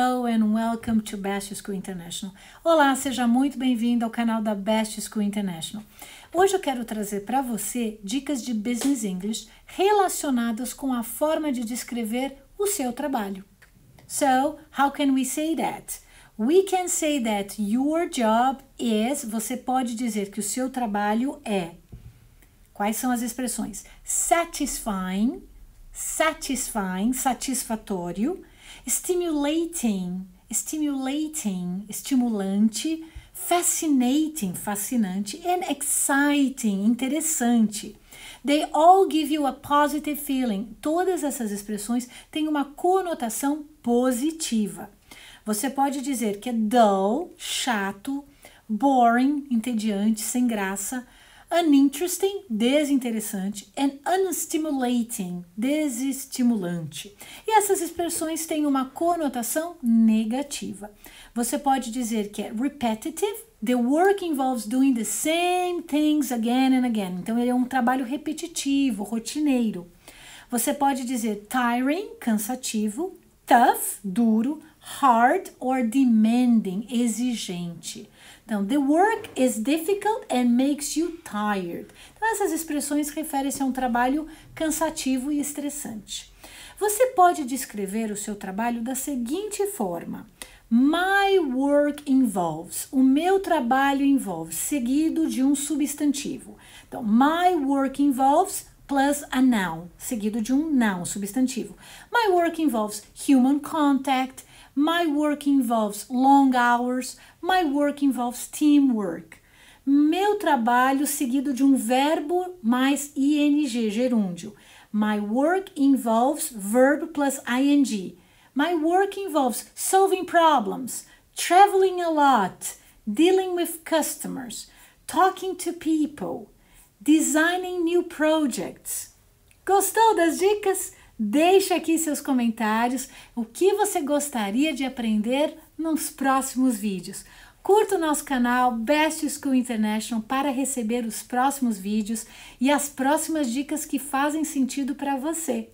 Hello and welcome to Best School International. Olá, seja muito bem-vindo ao canal da Best School International. Hoje eu quero trazer para você dicas de Business English relacionadas com a forma de descrever o seu trabalho. So, how can we say that? We can say that your job is. Você pode dizer que o seu trabalho é. Quais são as expressões? Satisfying, satisfying, satisfatório Stimulating, stimulating, estimulante, fascinating, fascinante, and exciting, interessante. They all give you a positive feeling. Todas essas expressões têm uma conotação positiva. Você pode dizer que é dull, chato, boring, entediante, sem graça, Uninteresting, desinteressante. And unstimulating, desestimulante. E essas expressões têm uma conotação negativa. Você pode dizer que é repetitive, The work involves doing the same things again and again. Então, ele é um trabalho repetitivo, rotineiro. Você pode dizer tiring, cansativo, tough, duro, hard or demanding, exigente. Então, the work is difficult and makes you tired. Então, essas expressões referem-se a um trabalho cansativo e estressante. Você pode descrever o seu trabalho da seguinte forma: My work involves, o meu trabalho envolve, seguido de um substantivo. Então, my work involves plus a noun, seguido de um noun, substantivo. My work involves human contact, My work involves long hours. My work involves teamwork. Meu trabalho seguido de um verbo mais ing, gerúndio. My work involves verb plus ing. My work involves solving problems, traveling a lot, dealing with customers, talking to people, designing new projects. Gostou das dicas? Deixe aqui seus comentários, o que você gostaria de aprender nos próximos vídeos. Curta o nosso canal Best School International para receber os próximos vídeos e as próximas dicas que fazem sentido para você.